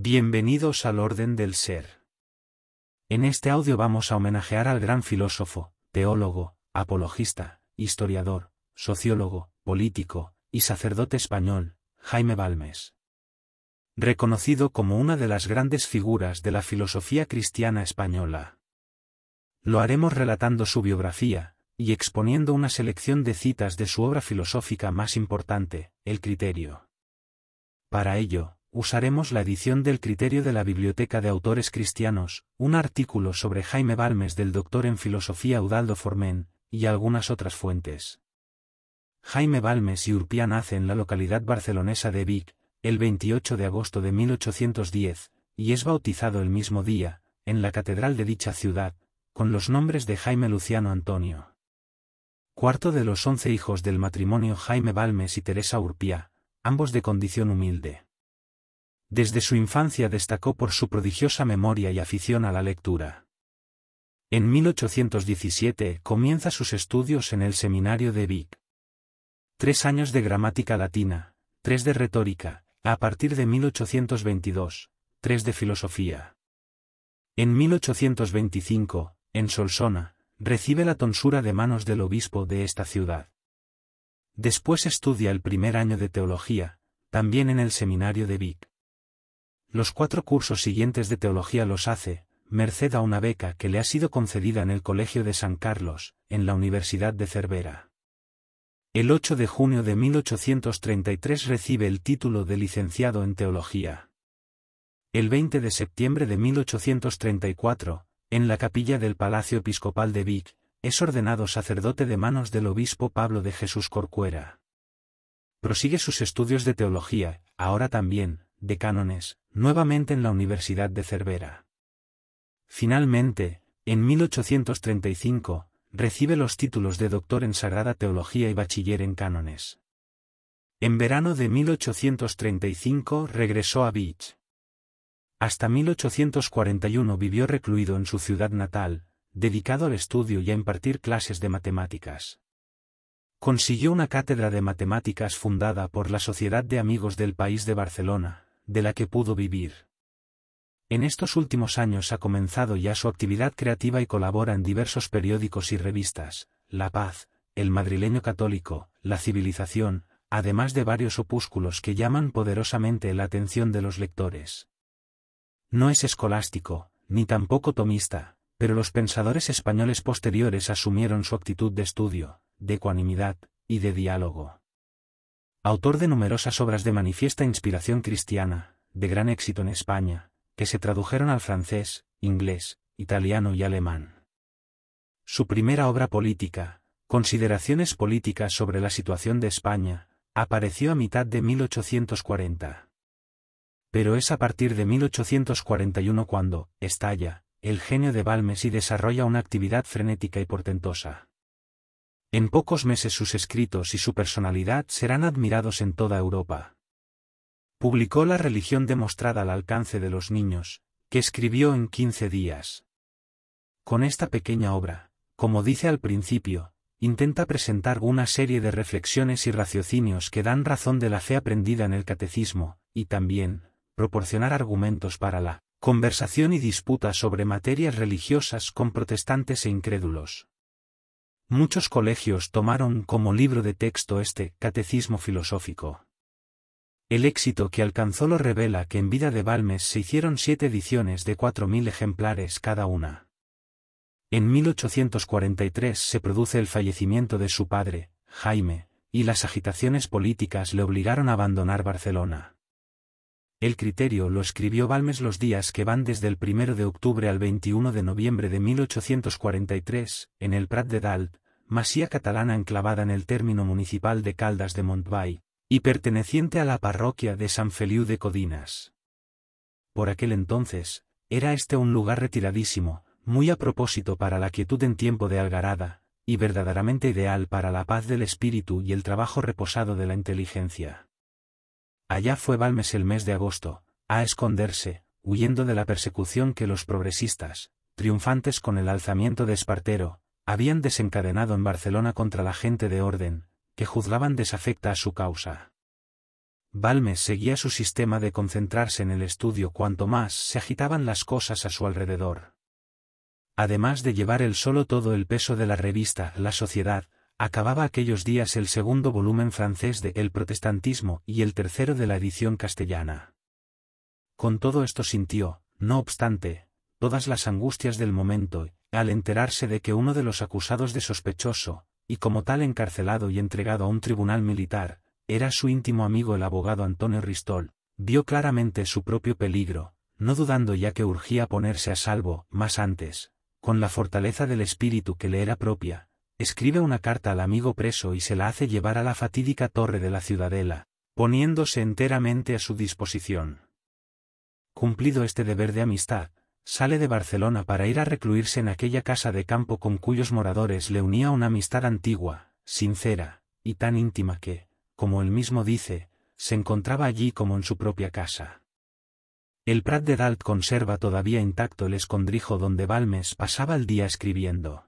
Bienvenidos al Orden del Ser. En este audio vamos a homenajear al gran filósofo, teólogo, apologista, historiador, sociólogo, político y sacerdote español, Jaime Balmes. Reconocido como una de las grandes figuras de la filosofía cristiana española. Lo haremos relatando su biografía y exponiendo una selección de citas de su obra filosófica más importante, El Criterio. Para ello, usaremos la edición del criterio de la Biblioteca de Autores Cristianos, un artículo sobre Jaime Balmes del doctor en filosofía Udaldo Formen, y algunas otras fuentes. Jaime Balmes y Urpía nace en la localidad barcelonesa de Vic, el 28 de agosto de 1810, y es bautizado el mismo día, en la catedral de dicha ciudad, con los nombres de Jaime Luciano Antonio. Cuarto de los once hijos del matrimonio Jaime Balmes y Teresa Urpía, ambos de condición humilde. Desde su infancia destacó por su prodigiosa memoria y afición a la lectura. En 1817 comienza sus estudios en el seminario de Vic. Tres años de gramática latina, tres de retórica, a partir de 1822, tres de filosofía. En 1825, en Solsona, recibe la tonsura de manos del obispo de esta ciudad. Después estudia el primer año de teología, también en el seminario de Vic. Los cuatro cursos siguientes de teología los hace, merced a una beca que le ha sido concedida en el Colegio de San Carlos, en la Universidad de Cervera. El 8 de junio de 1833 recibe el título de licenciado en teología. El 20 de septiembre de 1834, en la capilla del Palacio Episcopal de Vic, es ordenado sacerdote de manos del obispo Pablo de Jesús Corcuera. Prosigue sus estudios de teología, ahora también, de cánones, nuevamente en la Universidad de Cervera. Finalmente, en 1835, recibe los títulos de doctor en Sagrada Teología y bachiller en cánones. En verano de 1835 regresó a Vich. Hasta 1841 vivió recluido en su ciudad natal, dedicado al estudio y a impartir clases de matemáticas. Consiguió una cátedra de matemáticas fundada por la Sociedad de Amigos del País de Barcelona, de la que pudo vivir. En estos últimos años ha comenzado ya su actividad creativa y colabora en diversos periódicos y revistas, La Paz, El Madrileño Católico, La Civilización, además de varios opúsculos que llaman poderosamente la atención de los lectores. No es escolástico, ni tampoco tomista, pero los pensadores españoles posteriores asumieron su actitud de estudio, de ecuanimidad, y de diálogo autor de numerosas obras de manifiesta inspiración cristiana, de gran éxito en España, que se tradujeron al francés, inglés, italiano y alemán. Su primera obra política, Consideraciones políticas sobre la situación de España, apareció a mitad de 1840. Pero es a partir de 1841 cuando, estalla, el genio de Balmes y desarrolla una actividad frenética y portentosa. En pocos meses sus escritos y su personalidad serán admirados en toda Europa. Publicó La religión demostrada al alcance de los niños, que escribió en 15 días. Con esta pequeña obra, como dice al principio, intenta presentar una serie de reflexiones y raciocinios que dan razón de la fe aprendida en el catecismo, y también, proporcionar argumentos para la conversación y disputa sobre materias religiosas con protestantes e incrédulos. Muchos colegios tomaron como libro de texto este catecismo filosófico. El éxito que alcanzó lo revela que en vida de Balmes se hicieron siete ediciones de cuatro mil ejemplares cada una. En 1843 se produce el fallecimiento de su padre, Jaime, y las agitaciones políticas le obligaron a abandonar Barcelona. El criterio lo escribió Balmes los días que van desde el 1 de octubre al 21 de noviembre de 1843, en el Prat de Dalt, masía catalana enclavada en el término municipal de Caldas de Montbay, y perteneciente a la parroquia de San Feliu de Codinas. Por aquel entonces, era este un lugar retiradísimo, muy a propósito para la quietud en tiempo de algarada, y verdaderamente ideal para la paz del espíritu y el trabajo reposado de la inteligencia. Allá fue Balmes el mes de agosto, a esconderse, huyendo de la persecución que los progresistas, triunfantes con el alzamiento de Espartero, habían desencadenado en Barcelona contra la gente de orden, que juzgaban desafecta a su causa. Balmes seguía su sistema de concentrarse en el estudio cuanto más se agitaban las cosas a su alrededor. Además de llevar él solo todo el peso de la revista La Sociedad, acababa aquellos días el segundo volumen francés de El protestantismo y el tercero de la edición castellana. Con todo esto sintió, no obstante, todas las angustias del momento, al enterarse de que uno de los acusados de sospechoso, y como tal encarcelado y entregado a un tribunal militar, era su íntimo amigo el abogado Antonio Ristol, vio claramente su propio peligro, no dudando ya que urgía ponerse a salvo, más antes, con la fortaleza del espíritu que le era propia, escribe una carta al amigo preso y se la hace llevar a la fatídica torre de la ciudadela, poniéndose enteramente a su disposición. Cumplido este deber de amistad, sale de Barcelona para ir a recluirse en aquella casa de campo con cuyos moradores le unía una amistad antigua, sincera, y tan íntima que, como él mismo dice, se encontraba allí como en su propia casa. El Prat de Dalt conserva todavía intacto el escondrijo donde Balmes pasaba el día escribiendo.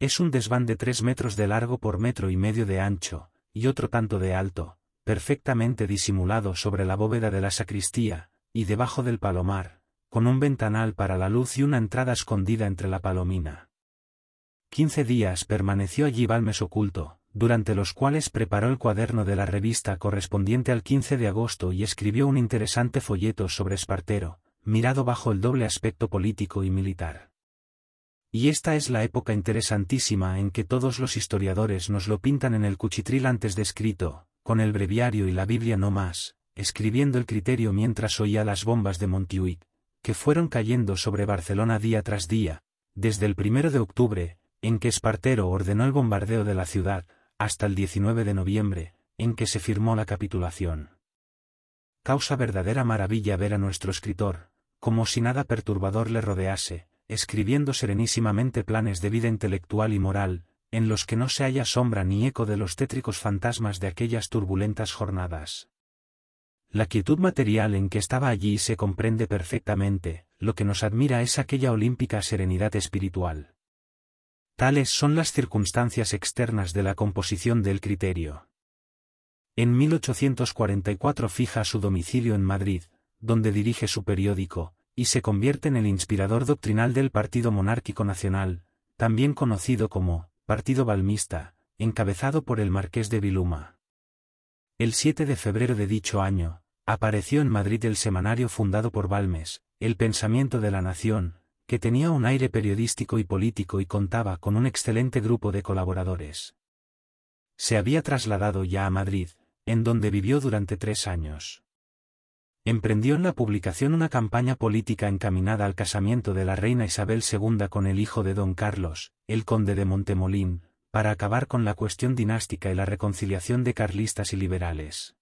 Es un desván de tres metros de largo por metro y medio de ancho, y otro tanto de alto, perfectamente disimulado sobre la bóveda de la sacristía, y debajo del palomar, con un ventanal para la luz y una entrada escondida entre la palomina. Quince días permaneció allí Balmes oculto, durante los cuales preparó el cuaderno de la revista correspondiente al 15 de agosto y escribió un interesante folleto sobre Espartero, mirado bajo el doble aspecto político y militar. Y esta es la época interesantísima en que todos los historiadores nos lo pintan en el cuchitril antes descrito, con el breviario y la Biblia no más, escribiendo el criterio mientras oía las bombas de Montiuic, que fueron cayendo sobre Barcelona día tras día, desde el primero de octubre, en que Espartero ordenó el bombardeo de la ciudad, hasta el 19 de noviembre, en que se firmó la capitulación. Causa verdadera maravilla ver a nuestro escritor, como si nada perturbador le rodease, escribiendo serenísimamente planes de vida intelectual y moral, en los que no se halla sombra ni eco de los tétricos fantasmas de aquellas turbulentas jornadas. La quietud material en que estaba allí se comprende perfectamente, lo que nos admira es aquella olímpica serenidad espiritual. Tales son las circunstancias externas de la composición del criterio. En 1844 fija su domicilio en Madrid, donde dirige su periódico, y se convierte en el inspirador doctrinal del Partido Monárquico Nacional, también conocido como Partido Balmista, encabezado por el Marqués de Viluma. El 7 de febrero de dicho año, apareció en Madrid el semanario fundado por Balmes, El Pensamiento de la Nación, que tenía un aire periodístico y político y contaba con un excelente grupo de colaboradores. Se había trasladado ya a Madrid, en donde vivió durante tres años emprendió en la publicación una campaña política encaminada al casamiento de la reina Isabel II con el hijo de don Carlos, el conde de Montemolín, para acabar con la cuestión dinástica y la reconciliación de carlistas y liberales.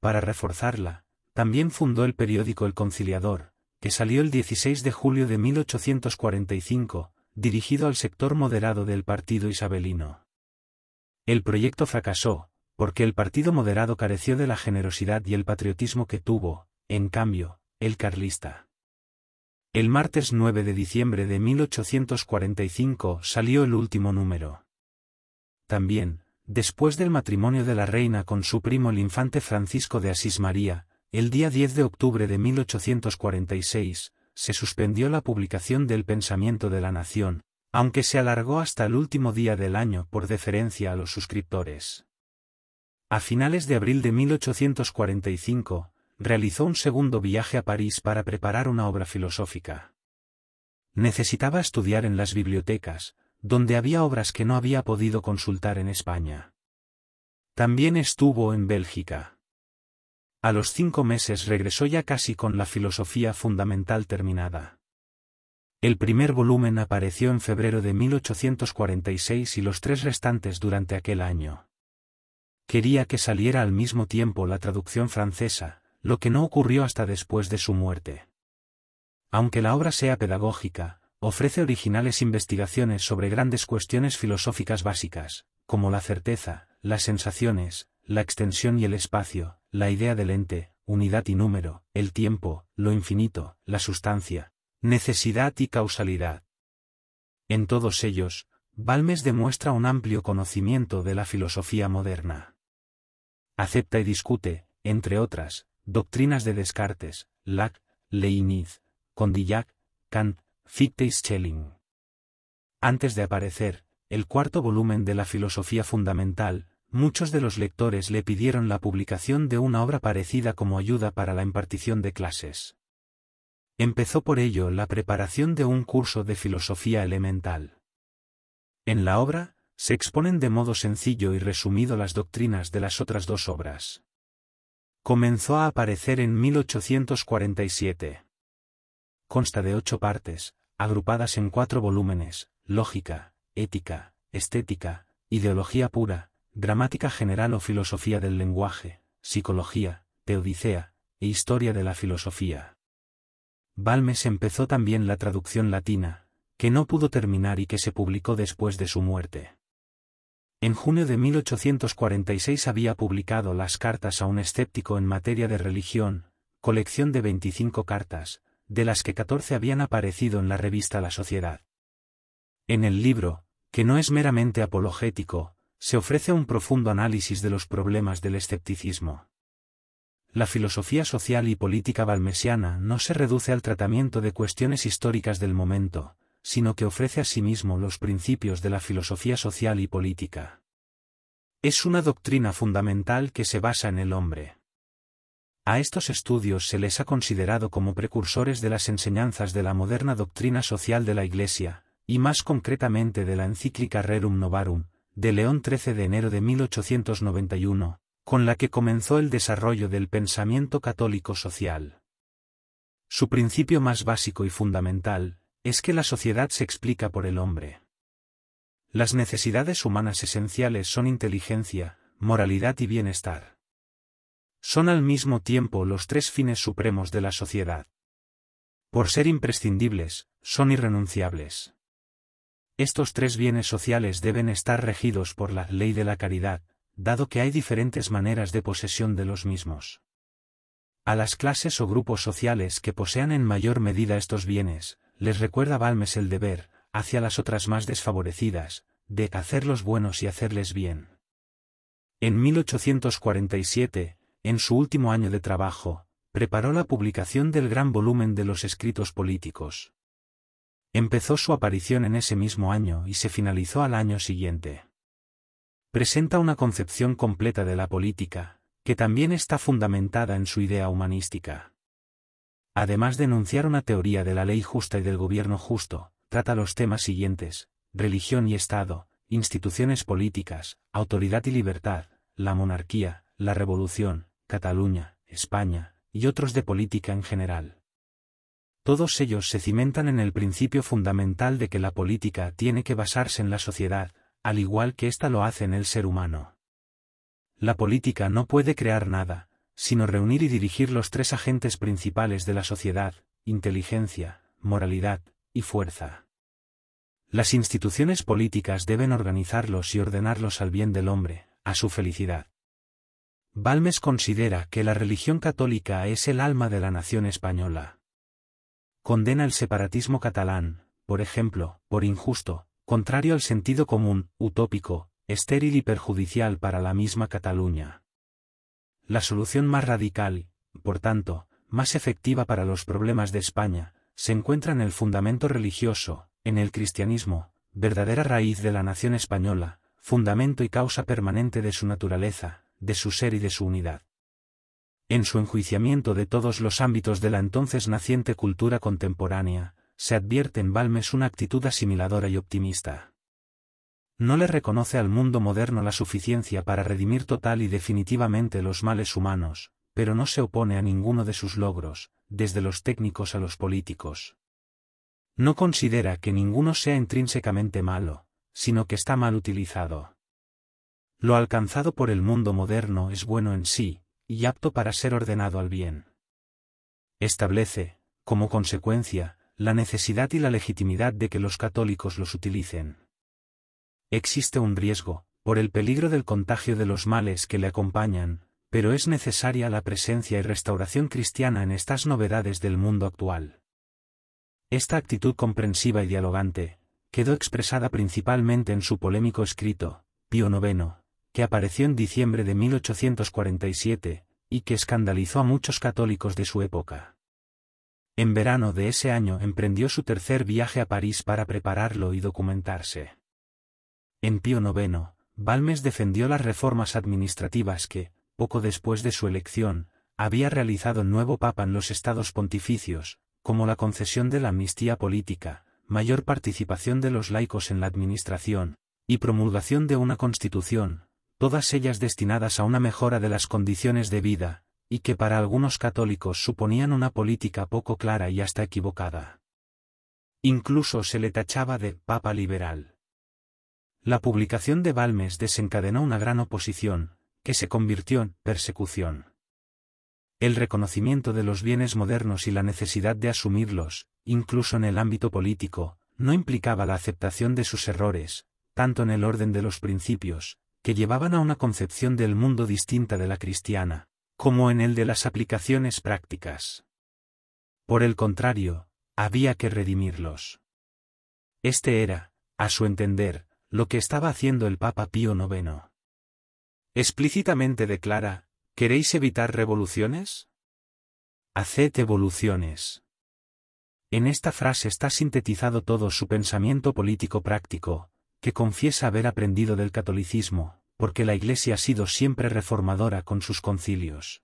Para reforzarla, también fundó el periódico El Conciliador, que salió el 16 de julio de 1845, dirigido al sector moderado del partido isabelino. El proyecto fracasó, porque el Partido Moderado careció de la generosidad y el patriotismo que tuvo, en cambio, el carlista. El martes 9 de diciembre de 1845 salió el último número. También, después del matrimonio de la reina con su primo el infante Francisco de Asís María, el día 10 de octubre de 1846, se suspendió la publicación del Pensamiento de la Nación, aunque se alargó hasta el último día del año por deferencia a los suscriptores. A finales de abril de 1845, realizó un segundo viaje a París para preparar una obra filosófica. Necesitaba estudiar en las bibliotecas, donde había obras que no había podido consultar en España. También estuvo en Bélgica. A los cinco meses regresó ya casi con la filosofía fundamental terminada. El primer volumen apareció en febrero de 1846 y los tres restantes durante aquel año. Quería que saliera al mismo tiempo la traducción francesa, lo que no ocurrió hasta después de su muerte. Aunque la obra sea pedagógica, ofrece originales investigaciones sobre grandes cuestiones filosóficas básicas, como la certeza, las sensaciones, la extensión y el espacio, la idea del ente, unidad y número, el tiempo, lo infinito, la sustancia, necesidad y causalidad. En todos ellos, Balmes demuestra un amplio conocimiento de la filosofía moderna acepta y discute, entre otras, doctrinas de Descartes, Lac, Leibniz, Condillac, Kant, Fichte y Schelling. Antes de aparecer, el cuarto volumen de la filosofía fundamental, muchos de los lectores le pidieron la publicación de una obra parecida como ayuda para la impartición de clases. Empezó por ello la preparación de un curso de filosofía elemental. En la obra, se exponen de modo sencillo y resumido las doctrinas de las otras dos obras. Comenzó a aparecer en 1847. Consta de ocho partes, agrupadas en cuatro volúmenes, lógica, ética, estética, ideología pura, dramática general o filosofía del lenguaje, psicología, teodicea, e historia de la filosofía. Balmes empezó también la traducción latina, que no pudo terminar y que se publicó después de su muerte. En junio de 1846 había publicado las cartas a un escéptico en materia de religión, colección de 25 cartas, de las que 14 habían aparecido en la revista La Sociedad. En el libro, que no es meramente apologético, se ofrece un profundo análisis de los problemas del escepticismo. La filosofía social y política balmesiana no se reduce al tratamiento de cuestiones históricas del momento, sino que ofrece a sí mismo los principios de la filosofía social y política. Es una doctrina fundamental que se basa en el hombre. A estos estudios se les ha considerado como precursores de las enseñanzas de la moderna doctrina social de la Iglesia, y más concretamente de la encíclica Rerum Novarum, de León 13 de enero de 1891, con la que comenzó el desarrollo del pensamiento católico social. Su principio más básico y fundamental, es que la sociedad se explica por el hombre. Las necesidades humanas esenciales son inteligencia, moralidad y bienestar. Son al mismo tiempo los tres fines supremos de la sociedad. Por ser imprescindibles, son irrenunciables. Estos tres bienes sociales deben estar regidos por la ley de la caridad, dado que hay diferentes maneras de posesión de los mismos. A las clases o grupos sociales que posean en mayor medida estos bienes, les recuerda Balmes el deber, hacia las otras más desfavorecidas, de hacerlos buenos y hacerles bien. En 1847, en su último año de trabajo, preparó la publicación del gran volumen de los escritos políticos. Empezó su aparición en ese mismo año y se finalizó al año siguiente. Presenta una concepción completa de la política, que también está fundamentada en su idea humanística. Además de enunciar una teoría de la ley justa y del gobierno justo, trata los temas siguientes, religión y Estado, instituciones políticas, autoridad y libertad, la monarquía, la revolución, Cataluña, España, y otros de política en general. Todos ellos se cimentan en el principio fundamental de que la política tiene que basarse en la sociedad, al igual que ésta lo hace en el ser humano. La política no puede crear nada, sino reunir y dirigir los tres agentes principales de la sociedad, inteligencia, moralidad y fuerza. Las instituciones políticas deben organizarlos y ordenarlos al bien del hombre, a su felicidad. Balmes considera que la religión católica es el alma de la nación española. Condena el separatismo catalán, por ejemplo, por injusto, contrario al sentido común, utópico, estéril y perjudicial para la misma Cataluña. La solución más radical, por tanto, más efectiva para los problemas de España, se encuentra en el fundamento religioso, en el cristianismo, verdadera raíz de la nación española, fundamento y causa permanente de su naturaleza, de su ser y de su unidad. En su enjuiciamiento de todos los ámbitos de la entonces naciente cultura contemporánea, se advierte en Balmes una actitud asimiladora y optimista no le reconoce al mundo moderno la suficiencia para redimir total y definitivamente los males humanos, pero no se opone a ninguno de sus logros, desde los técnicos a los políticos. No considera que ninguno sea intrínsecamente malo, sino que está mal utilizado. Lo alcanzado por el mundo moderno es bueno en sí, y apto para ser ordenado al bien. Establece, como consecuencia, la necesidad y la legitimidad de que los católicos los utilicen. Existe un riesgo, por el peligro del contagio de los males que le acompañan, pero es necesaria la presencia y restauración cristiana en estas novedades del mundo actual. Esta actitud comprensiva y dialogante, quedó expresada principalmente en su polémico escrito, Pío IX, que apareció en diciembre de 1847, y que escandalizó a muchos católicos de su época. En verano de ese año emprendió su tercer viaje a París para prepararlo y documentarse. En Pío IX, Balmes defendió las reformas administrativas que, poco después de su elección, había realizado el nuevo Papa en los estados pontificios, como la concesión de la amnistía política, mayor participación de los laicos en la administración, y promulgación de una constitución, todas ellas destinadas a una mejora de las condiciones de vida, y que para algunos católicos suponían una política poco clara y hasta equivocada. Incluso se le tachaba de Papa liberal. La publicación de Balmes desencadenó una gran oposición, que se convirtió en persecución. El reconocimiento de los bienes modernos y la necesidad de asumirlos, incluso en el ámbito político, no implicaba la aceptación de sus errores, tanto en el orden de los principios, que llevaban a una concepción del mundo distinta de la cristiana, como en el de las aplicaciones prácticas. Por el contrario, había que redimirlos. Este era, a su entender, lo que estaba haciendo el Papa Pío IX. Explícitamente declara, ¿queréis evitar revoluciones? Haced evoluciones. En esta frase está sintetizado todo su pensamiento político práctico, que confiesa haber aprendido del catolicismo, porque la Iglesia ha sido siempre reformadora con sus concilios.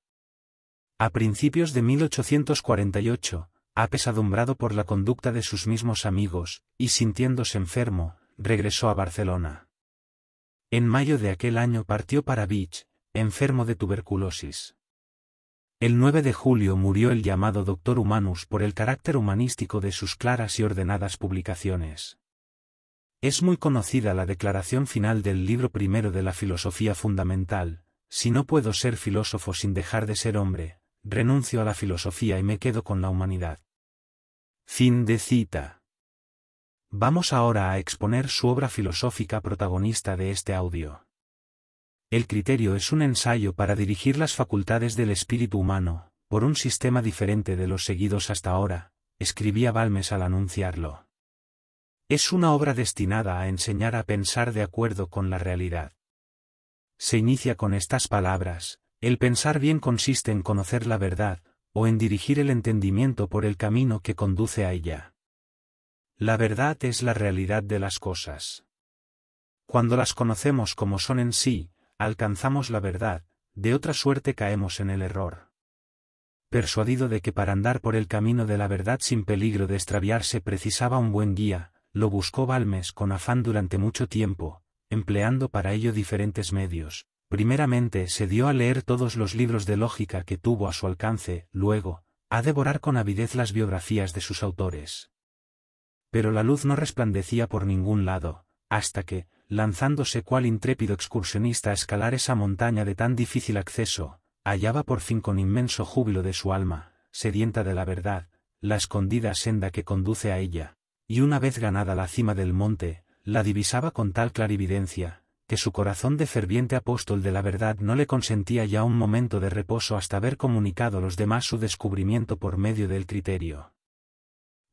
A principios de 1848, apesadumbrado por la conducta de sus mismos amigos, y sintiéndose enfermo, regresó a Barcelona. En mayo de aquel año partió para Vich, enfermo de tuberculosis. El 9 de julio murió el llamado Doctor Humanus por el carácter humanístico de sus claras y ordenadas publicaciones. Es muy conocida la declaración final del libro primero de la filosofía fundamental, si no puedo ser filósofo sin dejar de ser hombre, renuncio a la filosofía y me quedo con la humanidad. Fin de cita. Vamos ahora a exponer su obra filosófica protagonista de este audio. El criterio es un ensayo para dirigir las facultades del espíritu humano, por un sistema diferente de los seguidos hasta ahora, escribía Balmes al anunciarlo. Es una obra destinada a enseñar a pensar de acuerdo con la realidad. Se inicia con estas palabras, el pensar bien consiste en conocer la verdad, o en dirigir el entendimiento por el camino que conduce a ella. La verdad es la realidad de las cosas. Cuando las conocemos como son en sí, alcanzamos la verdad, de otra suerte caemos en el error. Persuadido de que para andar por el camino de la verdad sin peligro de extraviarse precisaba un buen guía, lo buscó Balmes con afán durante mucho tiempo, empleando para ello diferentes medios. Primeramente se dio a leer todos los libros de lógica que tuvo a su alcance, luego, a devorar con avidez las biografías de sus autores pero la luz no resplandecía por ningún lado, hasta que, lanzándose cual intrépido excursionista a escalar esa montaña de tan difícil acceso, hallaba por fin con inmenso júbilo de su alma, sedienta de la verdad, la escondida senda que conduce a ella, y una vez ganada la cima del monte, la divisaba con tal clarividencia, que su corazón de ferviente apóstol de la verdad no le consentía ya un momento de reposo hasta haber comunicado a los demás su descubrimiento por medio del criterio.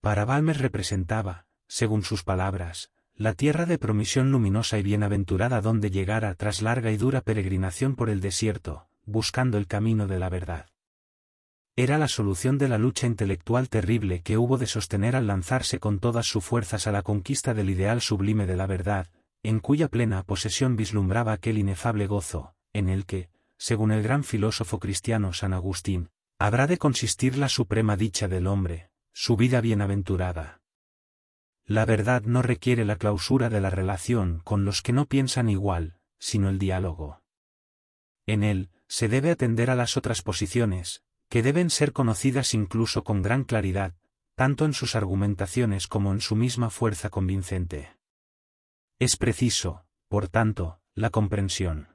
Para Balmer representaba, según sus palabras, la tierra de promisión luminosa y bienaventurada donde llegara tras larga y dura peregrinación por el desierto, buscando el camino de la verdad. Era la solución de la lucha intelectual terrible que hubo de sostener al lanzarse con todas sus fuerzas a la conquista del ideal sublime de la verdad, en cuya plena posesión vislumbraba aquel inefable gozo, en el que, según el gran filósofo cristiano San Agustín, habrá de consistir la suprema dicha del hombre, su vida bienaventurada. La verdad no requiere la clausura de la relación con los que no piensan igual, sino el diálogo. En él, se debe atender a las otras posiciones, que deben ser conocidas incluso con gran claridad, tanto en sus argumentaciones como en su misma fuerza convincente. Es preciso, por tanto, la comprensión.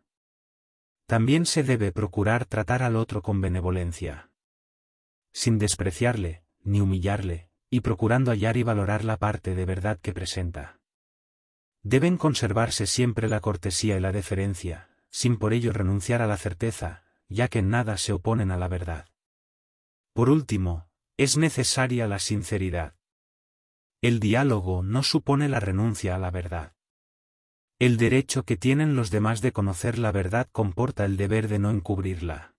También se debe procurar tratar al otro con benevolencia. Sin despreciarle, ni humillarle, y procurando hallar y valorar la parte de verdad que presenta. Deben conservarse siempre la cortesía y la deferencia, sin por ello renunciar a la certeza, ya que en nada se oponen a la verdad. Por último, es necesaria la sinceridad. El diálogo no supone la renuncia a la verdad. El derecho que tienen los demás de conocer la verdad comporta el deber de no encubrirla.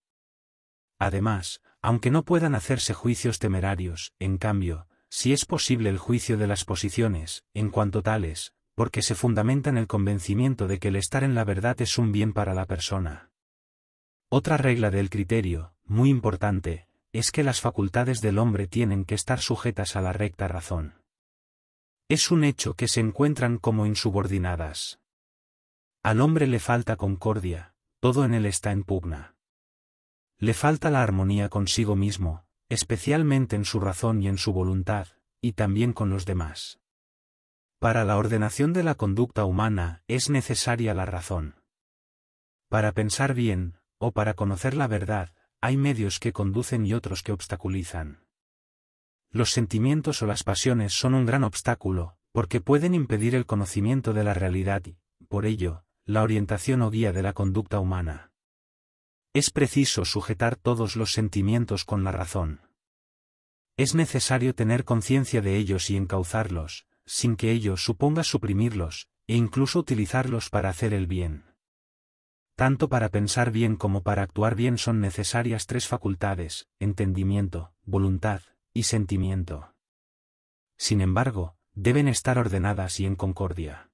Además, aunque no puedan hacerse juicios temerarios, en cambio, si es posible el juicio de las posiciones, en cuanto tales, porque se fundamenta en el convencimiento de que el estar en la verdad es un bien para la persona. Otra regla del criterio, muy importante, es que las facultades del hombre tienen que estar sujetas a la recta razón. Es un hecho que se encuentran como insubordinadas. Al hombre le falta concordia, todo en él está en pugna. Le falta la armonía consigo mismo, especialmente en su razón y en su voluntad, y también con los demás. Para la ordenación de la conducta humana es necesaria la razón. Para pensar bien, o para conocer la verdad, hay medios que conducen y otros que obstaculizan. Los sentimientos o las pasiones son un gran obstáculo, porque pueden impedir el conocimiento de la realidad y, por ello, la orientación o guía de la conducta humana. Es preciso sujetar todos los sentimientos con la razón. Es necesario tener conciencia de ellos y encauzarlos, sin que ello suponga suprimirlos, e incluso utilizarlos para hacer el bien. Tanto para pensar bien como para actuar bien son necesarias tres facultades, entendimiento, voluntad, y sentimiento. Sin embargo, deben estar ordenadas y en concordia.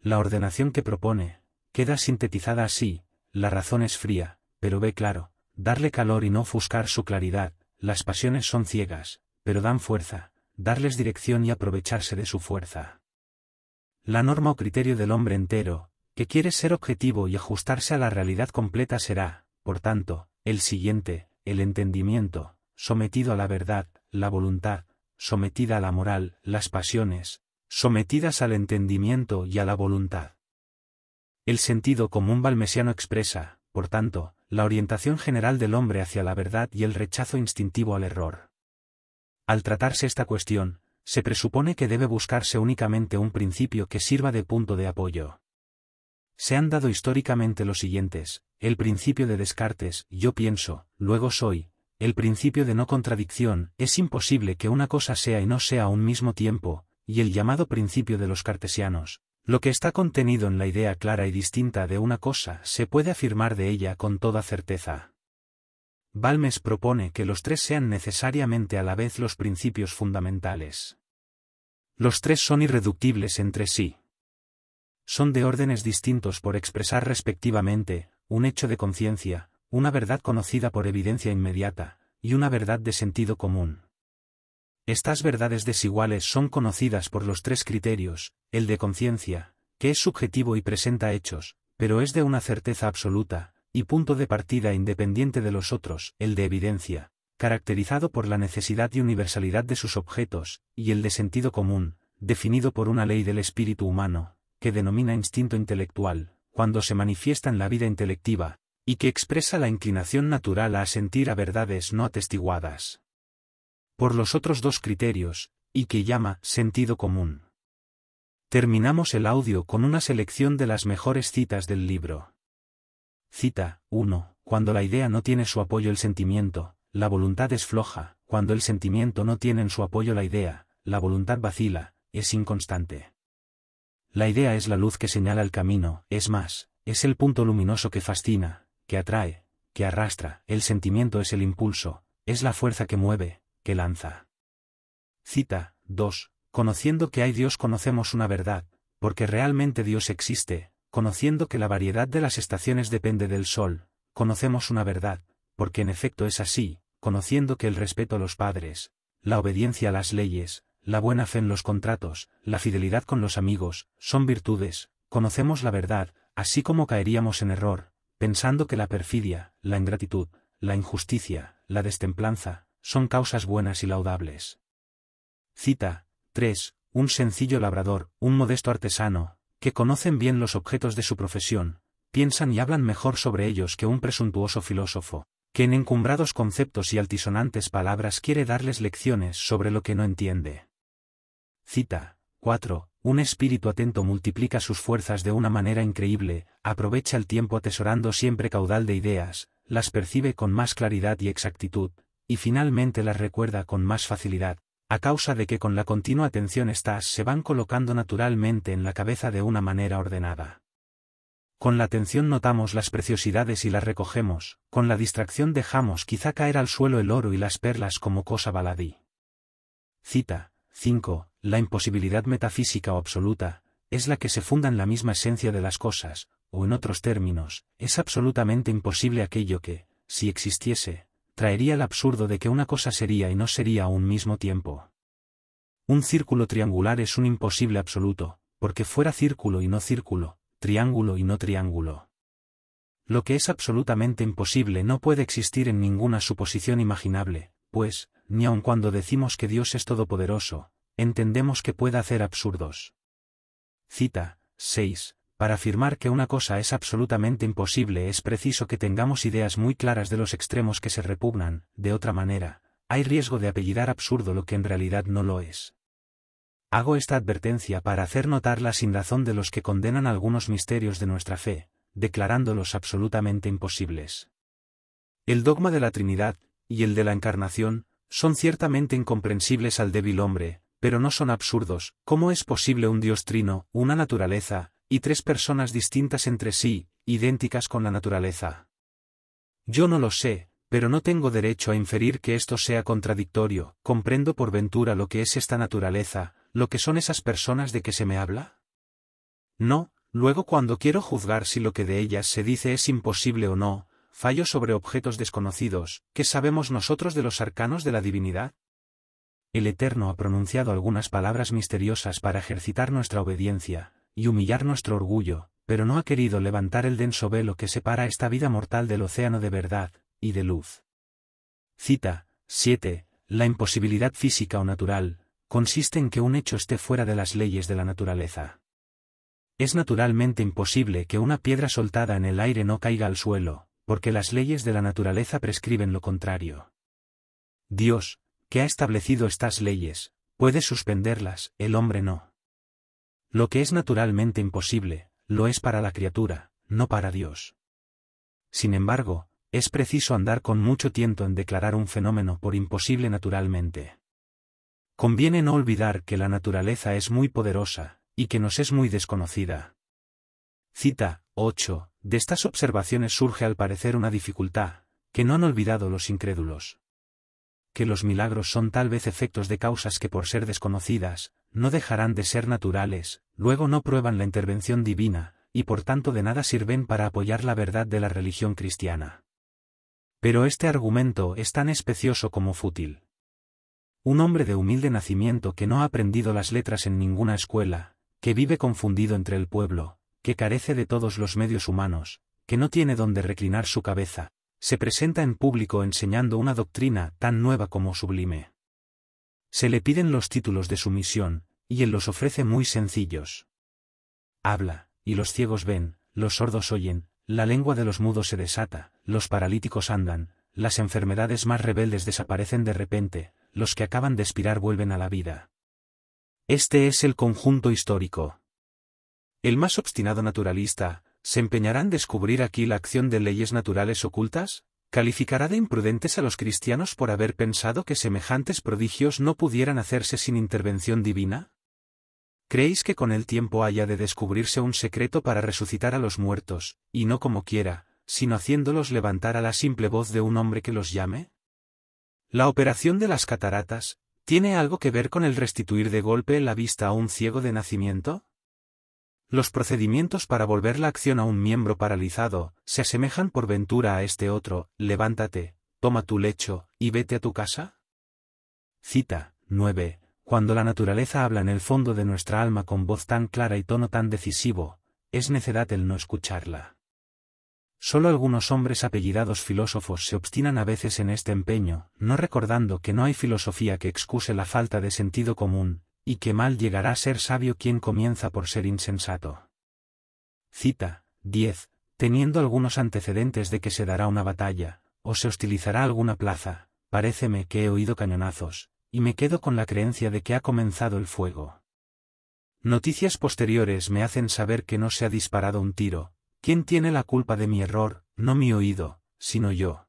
La ordenación que propone, queda sintetizada así, la razón es fría, pero ve claro, darle calor y no ofuscar su claridad, las pasiones son ciegas, pero dan fuerza, darles dirección y aprovecharse de su fuerza. La norma o criterio del hombre entero, que quiere ser objetivo y ajustarse a la realidad completa será, por tanto, el siguiente, el entendimiento, sometido a la verdad, la voluntad, sometida a la moral, las pasiones, sometidas al entendimiento y a la voluntad. El sentido común balmesiano expresa, por tanto, la orientación general del hombre hacia la verdad y el rechazo instintivo al error. Al tratarse esta cuestión, se presupone que debe buscarse únicamente un principio que sirva de punto de apoyo. Se han dado históricamente los siguientes, el principio de Descartes, yo pienso, luego soy, el principio de no contradicción, es imposible que una cosa sea y no sea a un mismo tiempo, y el llamado principio de los cartesianos, lo que está contenido en la idea clara y distinta de una cosa se puede afirmar de ella con toda certeza. Balmes propone que los tres sean necesariamente a la vez los principios fundamentales. Los tres son irreductibles entre sí. Son de órdenes distintos por expresar respectivamente, un hecho de conciencia, una verdad conocida por evidencia inmediata, y una verdad de sentido común. Estas verdades desiguales son conocidas por los tres criterios, el de conciencia, que es subjetivo y presenta hechos, pero es de una certeza absoluta, y punto de partida independiente de los otros, el de evidencia, caracterizado por la necesidad y universalidad de sus objetos, y el de sentido común, definido por una ley del espíritu humano, que denomina instinto intelectual, cuando se manifiesta en la vida intelectiva, y que expresa la inclinación natural a sentir a verdades no atestiguadas por los otros dos criterios, y que llama sentido común. Terminamos el audio con una selección de las mejores citas del libro. Cita 1. Cuando la idea no tiene su apoyo el sentimiento, la voluntad es floja, cuando el sentimiento no tiene en su apoyo la idea, la voluntad vacila, es inconstante. La idea es la luz que señala el camino, es más, es el punto luminoso que fascina, que atrae, que arrastra, el sentimiento es el impulso, es la fuerza que mueve, que lanza. Cita 2. Conociendo que hay Dios conocemos una verdad, porque realmente Dios existe, conociendo que la variedad de las estaciones depende del sol, conocemos una verdad, porque en efecto es así, conociendo que el respeto a los padres, la obediencia a las leyes, la buena fe en los contratos, la fidelidad con los amigos, son virtudes, conocemos la verdad, así como caeríamos en error, pensando que la perfidia, la ingratitud, la injusticia, la destemplanza, son causas buenas y laudables. Cita, 3. Un sencillo labrador, un modesto artesano, que conocen bien los objetos de su profesión, piensan y hablan mejor sobre ellos que un presuntuoso filósofo, que en encumbrados conceptos y altisonantes palabras quiere darles lecciones sobre lo que no entiende. Cita, 4. Un espíritu atento multiplica sus fuerzas de una manera increíble, aprovecha el tiempo atesorando siempre caudal de ideas, las percibe con más claridad y exactitud, y finalmente las recuerda con más facilidad, a causa de que con la continua atención estas se van colocando naturalmente en la cabeza de una manera ordenada. Con la atención notamos las preciosidades y las recogemos, con la distracción dejamos quizá caer al suelo el oro y las perlas como cosa baladí. Cita 5. La imposibilidad metafísica o absoluta, es la que se funda en la misma esencia de las cosas, o en otros términos, es absolutamente imposible aquello que, si existiese, traería el absurdo de que una cosa sería y no sería a un mismo tiempo. Un círculo triangular es un imposible absoluto, porque fuera círculo y no círculo, triángulo y no triángulo. Lo que es absolutamente imposible no puede existir en ninguna suposición imaginable, pues, ni aun cuando decimos que Dios es todopoderoso, entendemos que puede hacer absurdos. Cita, 6, para afirmar que una cosa es absolutamente imposible es preciso que tengamos ideas muy claras de los extremos que se repugnan, de otra manera, hay riesgo de apellidar absurdo lo que en realidad no lo es. Hago esta advertencia para hacer notar la sinrazón de los que condenan algunos misterios de nuestra fe, declarándolos absolutamente imposibles. El dogma de la Trinidad, y el de la Encarnación, son ciertamente incomprensibles al débil hombre, pero no son absurdos, ¿cómo es posible un Dios trino, una naturaleza, y tres personas distintas entre sí, idénticas con la naturaleza. Yo no lo sé, pero no tengo derecho a inferir que esto sea contradictorio, comprendo por ventura lo que es esta naturaleza, lo que son esas personas de que se me habla. No, luego cuando quiero juzgar si lo que de ellas se dice es imposible o no, fallo sobre objetos desconocidos, ¿qué sabemos nosotros de los arcanos de la divinidad? El Eterno ha pronunciado algunas palabras misteriosas para ejercitar nuestra obediencia, y humillar nuestro orgullo, pero no ha querido levantar el denso velo que separa esta vida mortal del océano de verdad, y de luz. Cita, 7. La imposibilidad física o natural, consiste en que un hecho esté fuera de las leyes de la naturaleza. Es naturalmente imposible que una piedra soltada en el aire no caiga al suelo, porque las leyes de la naturaleza prescriben lo contrario. Dios, que ha establecido estas leyes, puede suspenderlas, el hombre no. Lo que es naturalmente imposible, lo es para la criatura, no para Dios. Sin embargo, es preciso andar con mucho tiento en declarar un fenómeno por imposible naturalmente. Conviene no olvidar que la naturaleza es muy poderosa, y que nos es muy desconocida. Cita 8. De estas observaciones surge al parecer una dificultad, que no han olvidado los incrédulos. Que los milagros son tal vez efectos de causas que por ser desconocidas, no dejarán de ser naturales, luego no prueban la intervención divina, y por tanto de nada sirven para apoyar la verdad de la religión cristiana. Pero este argumento es tan especioso como fútil. Un hombre de humilde nacimiento que no ha aprendido las letras en ninguna escuela, que vive confundido entre el pueblo, que carece de todos los medios humanos, que no tiene donde reclinar su cabeza, se presenta en público enseñando una doctrina tan nueva como sublime. Se le piden los títulos de su misión, y él los ofrece muy sencillos. Habla, y los ciegos ven, los sordos oyen, la lengua de los mudos se desata, los paralíticos andan, las enfermedades más rebeldes desaparecen de repente, los que acaban de expirar vuelven a la vida. Este es el conjunto histórico. El más obstinado naturalista, ¿se empeñará en descubrir aquí la acción de leyes naturales ocultas? calificará de imprudentes a los cristianos por haber pensado que semejantes prodigios no pudieran hacerse sin intervención divina? ¿Creéis que con el tiempo haya de descubrirse un secreto para resucitar a los muertos, y no como quiera, sino haciéndolos levantar a la simple voz de un hombre que los llame? La operación de las cataratas, ¿tiene algo que ver con el restituir de golpe la vista a un ciego de nacimiento? Los procedimientos para volver la acción a un miembro paralizado se asemejan por ventura a este otro, levántate, toma tu lecho, y vete a tu casa. Cita 9. Cuando la naturaleza habla en el fondo de nuestra alma con voz tan clara y tono tan decisivo, es necedad el no escucharla. Solo algunos hombres apellidados filósofos se obstinan a veces en este empeño, no recordando que no hay filosofía que excuse la falta de sentido común, y que mal llegará a ser sabio quien comienza por ser insensato. Cita, 10. Teniendo algunos antecedentes de que se dará una batalla, o se hostilizará alguna plaza, paréceme que he oído cañonazos, y me quedo con la creencia de que ha comenzado el fuego. Noticias posteriores me hacen saber que no se ha disparado un tiro. ¿Quién tiene la culpa de mi error? No mi oído, sino yo.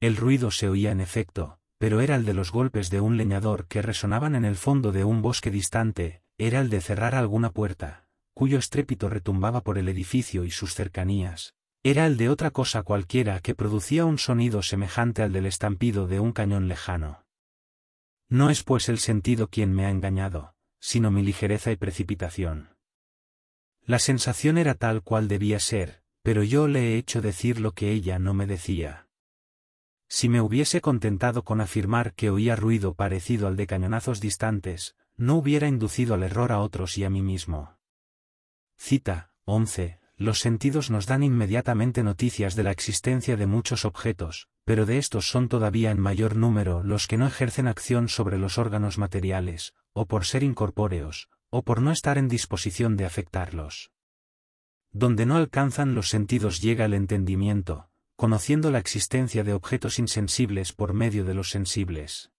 El ruido se oía en efecto, pero era el de los golpes de un leñador que resonaban en el fondo de un bosque distante, era el de cerrar alguna puerta, cuyo estrépito retumbaba por el edificio y sus cercanías, era el de otra cosa cualquiera que producía un sonido semejante al del estampido de un cañón lejano. No es pues el sentido quien me ha engañado, sino mi ligereza y precipitación. La sensación era tal cual debía ser, pero yo le he hecho decir lo que ella no me decía. Si me hubiese contentado con afirmar que oía ruido parecido al de cañonazos distantes, no hubiera inducido al error a otros y a mí mismo. Cita, 11. Los sentidos nos dan inmediatamente noticias de la existencia de muchos objetos, pero de estos son todavía en mayor número los que no ejercen acción sobre los órganos materiales, o por ser incorpóreos, o por no estar en disposición de afectarlos. Donde no alcanzan los sentidos llega el entendimiento, conociendo la existencia de objetos insensibles por medio de los sensibles.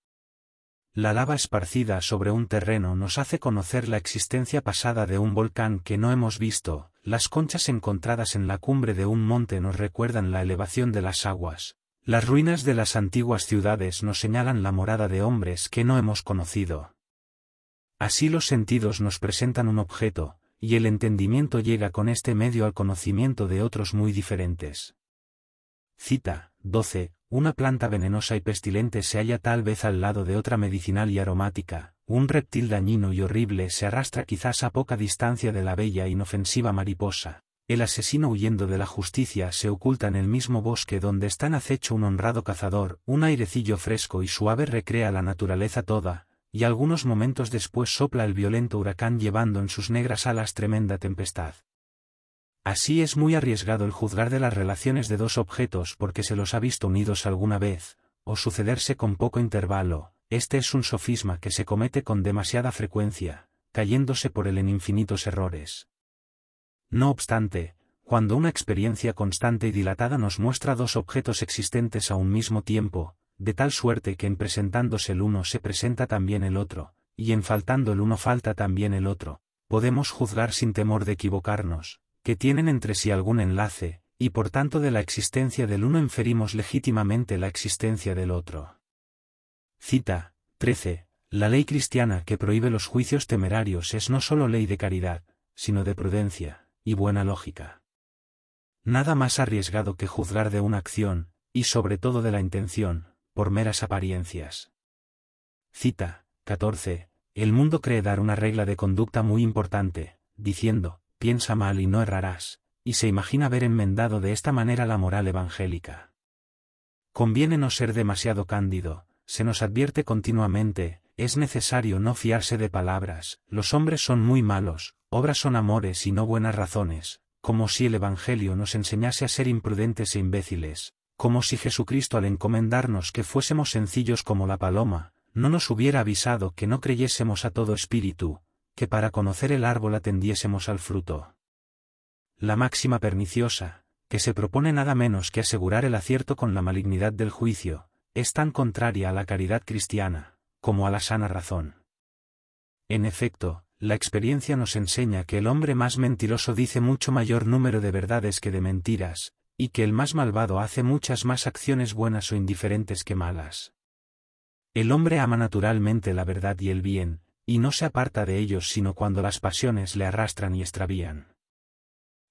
La lava esparcida sobre un terreno nos hace conocer la existencia pasada de un volcán que no hemos visto, las conchas encontradas en la cumbre de un monte nos recuerdan la elevación de las aguas, las ruinas de las antiguas ciudades nos señalan la morada de hombres que no hemos conocido. Así los sentidos nos presentan un objeto, y el entendimiento llega con este medio al conocimiento de otros muy diferentes. Cita, 12. Una planta venenosa y pestilente se halla tal vez al lado de otra medicinal y aromática, un reptil dañino y horrible se arrastra quizás a poca distancia de la bella e inofensiva mariposa. El asesino huyendo de la justicia se oculta en el mismo bosque donde están acecho un honrado cazador, un airecillo fresco y suave recrea la naturaleza toda, y algunos momentos después sopla el violento huracán llevando en sus negras alas tremenda tempestad. Así es muy arriesgado el juzgar de las relaciones de dos objetos porque se los ha visto unidos alguna vez, o sucederse con poco intervalo, este es un sofisma que se comete con demasiada frecuencia, cayéndose por él en infinitos errores. No obstante, cuando una experiencia constante y dilatada nos muestra dos objetos existentes a un mismo tiempo, de tal suerte que en presentándose el uno se presenta también el otro, y en faltando el uno falta también el otro, podemos juzgar sin temor de equivocarnos, que tienen entre sí algún enlace, y por tanto de la existencia del uno inferimos legítimamente la existencia del otro. Cita 13. La ley cristiana que prohíbe los juicios temerarios es no solo ley de caridad, sino de prudencia, y buena lógica. Nada más arriesgado que juzgar de una acción, y sobre todo de la intención, por meras apariencias. Cita 14. El mundo cree dar una regla de conducta muy importante, diciendo, piensa mal y no errarás, y se imagina haber enmendado de esta manera la moral evangélica. Conviene no ser demasiado cándido, se nos advierte continuamente, es necesario no fiarse de palabras, los hombres son muy malos, obras son amores y no buenas razones, como si el Evangelio nos enseñase a ser imprudentes e imbéciles, como si Jesucristo al encomendarnos que fuésemos sencillos como la paloma, no nos hubiera avisado que no creyésemos a todo espíritu, que para conocer el árbol atendiésemos al fruto. La máxima perniciosa, que se propone nada menos que asegurar el acierto con la malignidad del juicio, es tan contraria a la caridad cristiana, como a la sana razón. En efecto, la experiencia nos enseña que el hombre más mentiroso dice mucho mayor número de verdades que de mentiras, y que el más malvado hace muchas más acciones buenas o indiferentes que malas. El hombre ama naturalmente la verdad y el bien, y no se aparta de ellos sino cuando las pasiones le arrastran y extravían.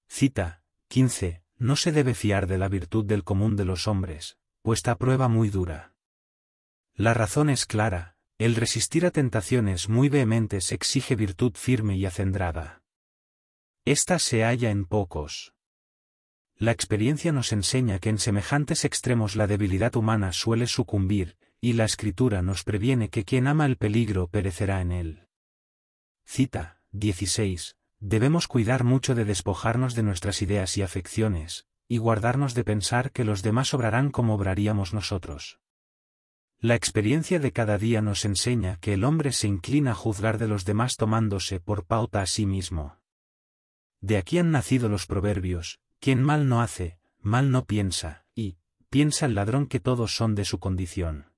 Cita, 15. No se debe fiar de la virtud del común de los hombres, puesta a prueba muy dura. La razón es clara, el resistir a tentaciones muy vehementes exige virtud firme y acendrada. Esta se halla en pocos. La experiencia nos enseña que en semejantes extremos la debilidad humana suele sucumbir, y la Escritura nos previene que quien ama el peligro perecerá en él. Cita 16. Debemos cuidar mucho de despojarnos de nuestras ideas y afecciones, y guardarnos de pensar que los demás obrarán como obraríamos nosotros. La experiencia de cada día nos enseña que el hombre se inclina a juzgar de los demás tomándose por pauta a sí mismo. De aquí han nacido los proverbios, quien mal no hace, mal no piensa, y, piensa el ladrón que todos son de su condición.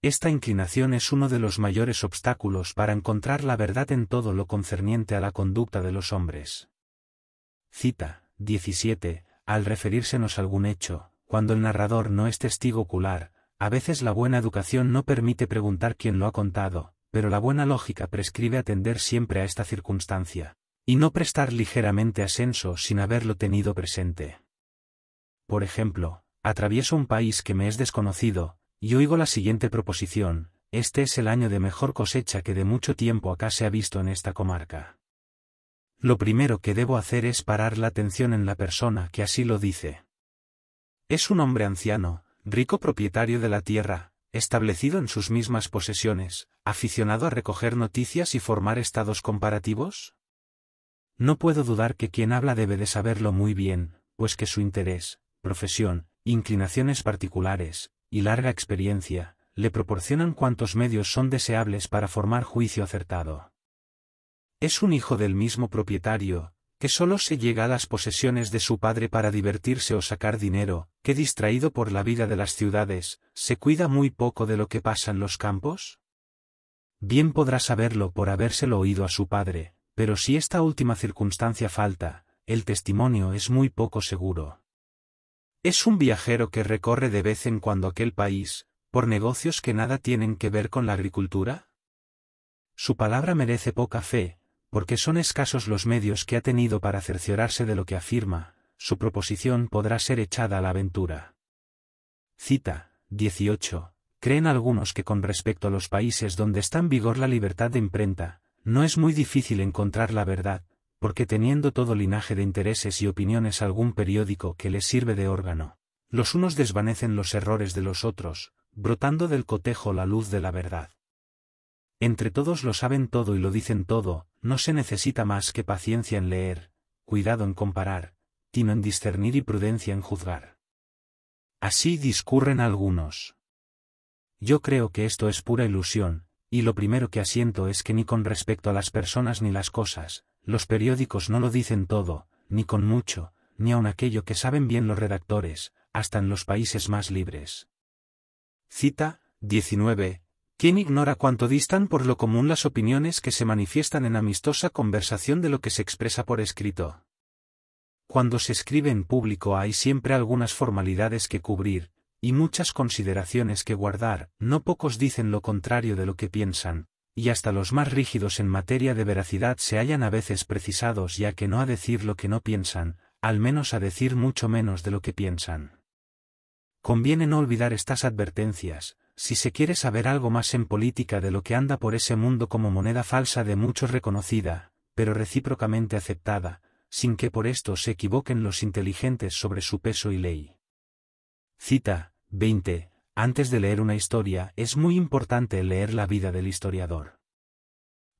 Esta inclinación es uno de los mayores obstáculos para encontrar la verdad en todo lo concerniente a la conducta de los hombres. Cita 17. Al referírsenos a algún hecho, cuando el narrador no es testigo ocular, a veces la buena educación no permite preguntar quién lo ha contado, pero la buena lógica prescribe atender siempre a esta circunstancia, y no prestar ligeramente ascenso sin haberlo tenido presente. Por ejemplo, atravieso un país que me es desconocido, y oigo la siguiente proposición, este es el año de mejor cosecha que de mucho tiempo acá se ha visto en esta comarca. Lo primero que debo hacer es parar la atención en la persona que así lo dice. Es un hombre anciano, rico propietario de la tierra, establecido en sus mismas posesiones, aficionado a recoger noticias y formar estados comparativos? No puedo dudar que quien habla debe de saberlo muy bien, pues que su interés, profesión, inclinaciones particulares, y larga experiencia, le proporcionan cuantos medios son deseables para formar juicio acertado. Es un hijo del mismo propietario, que solo se llega a las posesiones de su padre para divertirse o sacar dinero, que distraído por la vida de las ciudades, se cuida muy poco de lo que pasa en los campos? Bien podrá saberlo por habérselo oído a su padre, pero si esta última circunstancia falta, el testimonio es muy poco seguro. Es un viajero que recorre de vez en cuando aquel país, por negocios que nada tienen que ver con la agricultura. Su palabra merece poca fe, porque son escasos los medios que ha tenido para cerciorarse de lo que afirma, su proposición podrá ser echada a la aventura. Cita 18. Creen algunos que con respecto a los países donde está en vigor la libertad de imprenta, no es muy difícil encontrar la verdad, porque teniendo todo linaje de intereses y opiniones algún periódico que les sirve de órgano, los unos desvanecen los errores de los otros, brotando del cotejo la luz de la verdad. Entre todos lo saben todo y lo dicen todo, no se necesita más que paciencia en leer, cuidado en comparar, tino en discernir y prudencia en juzgar. Así discurren algunos. Yo creo que esto es pura ilusión, y lo primero que asiento es que ni con respecto a las personas ni las cosas, los periódicos no lo dicen todo, ni con mucho, ni aun aquello que saben bien los redactores, hasta en los países más libres. Cita 19. ¿Quién ignora cuánto distan por lo común las opiniones que se manifiestan en amistosa conversación de lo que se expresa por escrito? Cuando se escribe en público hay siempre algunas formalidades que cubrir, y muchas consideraciones que guardar, no pocos dicen lo contrario de lo que piensan, y hasta los más rígidos en materia de veracidad se hallan a veces precisados ya que no a decir lo que no piensan, al menos a decir mucho menos de lo que piensan. Conviene no olvidar estas advertencias, si se quiere saber algo más en política de lo que anda por ese mundo como moneda falsa de muchos reconocida, pero recíprocamente aceptada, sin que por esto se equivoquen los inteligentes sobre su peso y ley. Cita 20, antes de leer una historia, es muy importante leer la vida del historiador.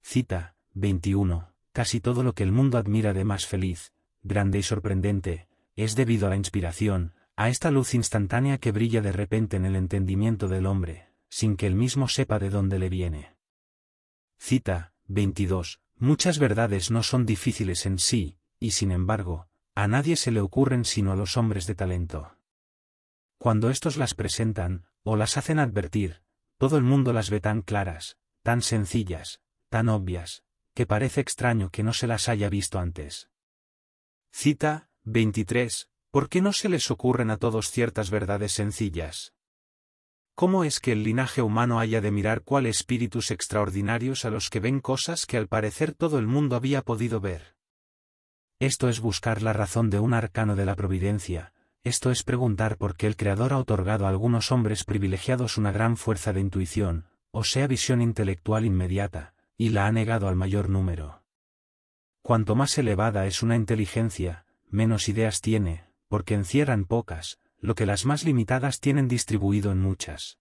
Cita, 21. Casi todo lo que el mundo admira de más feliz, grande y sorprendente, es debido a la inspiración, a esta luz instantánea que brilla de repente en el entendimiento del hombre, sin que él mismo sepa de dónde le viene. Cita, 22. Muchas verdades no son difíciles en sí, y sin embargo, a nadie se le ocurren sino a los hombres de talento. Cuando estos las presentan, o las hacen advertir, todo el mundo las ve tan claras, tan sencillas, tan obvias, que parece extraño que no se las haya visto antes. Cita 23. ¿Por qué no se les ocurren a todos ciertas verdades sencillas? ¿Cómo es que el linaje humano haya de mirar cuál espíritus extraordinarios a los que ven cosas que al parecer todo el mundo había podido ver? Esto es buscar la razón de un arcano de la providencia, esto es preguntar por qué el Creador ha otorgado a algunos hombres privilegiados una gran fuerza de intuición, o sea visión intelectual inmediata, y la ha negado al mayor número. Cuanto más elevada es una inteligencia, menos ideas tiene, porque encierran pocas, lo que las más limitadas tienen distribuido en muchas.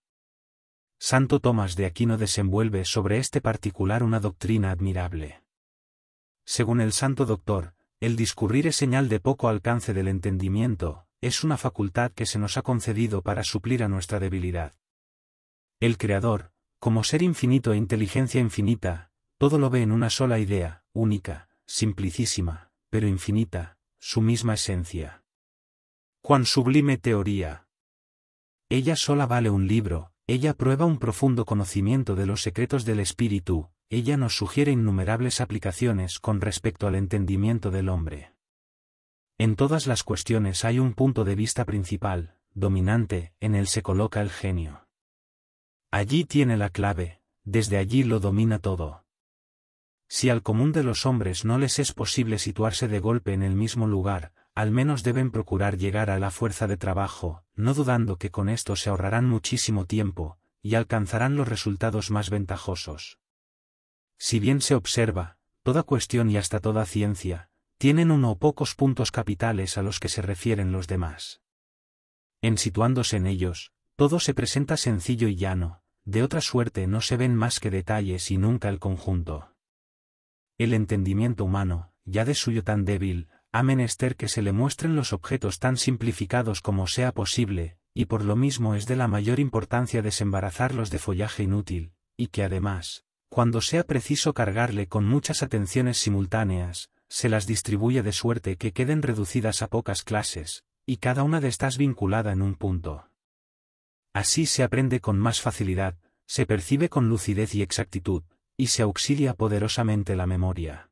Santo Tomás de Aquino desenvuelve sobre este particular una doctrina admirable. Según el santo doctor, el discurrir es señal de poco alcance del entendimiento, es una facultad que se nos ha concedido para suplir a nuestra debilidad. El Creador, como ser infinito e inteligencia infinita, todo lo ve en una sola idea, única, simplicísima, pero infinita, su misma esencia. ¡Cuán sublime teoría! Ella sola vale un libro, ella prueba un profundo conocimiento de los secretos del espíritu, ella nos sugiere innumerables aplicaciones con respecto al entendimiento del hombre. En todas las cuestiones hay un punto de vista principal, dominante, en el se coloca el genio. Allí tiene la clave, desde allí lo domina todo. Si al común de los hombres no les es posible situarse de golpe en el mismo lugar, al menos deben procurar llegar a la fuerza de trabajo, no dudando que con esto se ahorrarán muchísimo tiempo, y alcanzarán los resultados más ventajosos. Si bien se observa, toda cuestión y hasta toda ciencia, tienen uno o pocos puntos capitales a los que se refieren los demás. En situándose en ellos, todo se presenta sencillo y llano, de otra suerte no se ven más que detalles y nunca el conjunto. El entendimiento humano, ya de suyo tan débil, ha menester que se le muestren los objetos tan simplificados como sea posible, y por lo mismo es de la mayor importancia desembarazarlos de follaje inútil, y que además, cuando sea preciso cargarle con muchas atenciones simultáneas, se las distribuye de suerte que queden reducidas a pocas clases, y cada una de estas vinculada en un punto. Así se aprende con más facilidad, se percibe con lucidez y exactitud, y se auxilia poderosamente la memoria.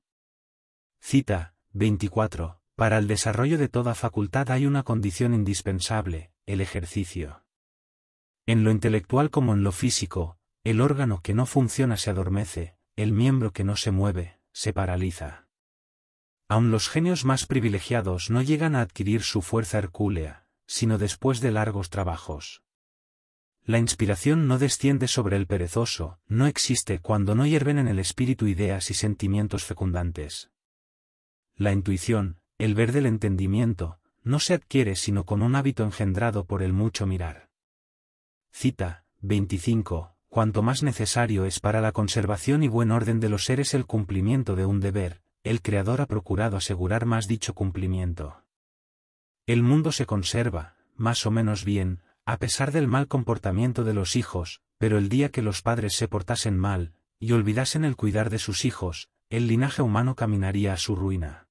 Cita 24. Para el desarrollo de toda facultad hay una condición indispensable, el ejercicio. En lo intelectual como en lo físico, el órgano que no funciona se adormece, el miembro que no se mueve, se paraliza. Aun los genios más privilegiados no llegan a adquirir su fuerza hercúlea, sino después de largos trabajos. La inspiración no desciende sobre el perezoso, no existe cuando no hierven en el espíritu ideas y sentimientos fecundantes. La intuición, el ver del entendimiento, no se adquiere sino con un hábito engendrado por el mucho mirar. Cita, 25. Cuanto más necesario es para la conservación y buen orden de los seres el cumplimiento de un deber, el Creador ha procurado asegurar más dicho cumplimiento. El mundo se conserva, más o menos bien, a pesar del mal comportamiento de los hijos, pero el día que los padres se portasen mal, y olvidasen el cuidar de sus hijos, el linaje humano caminaría a su ruina.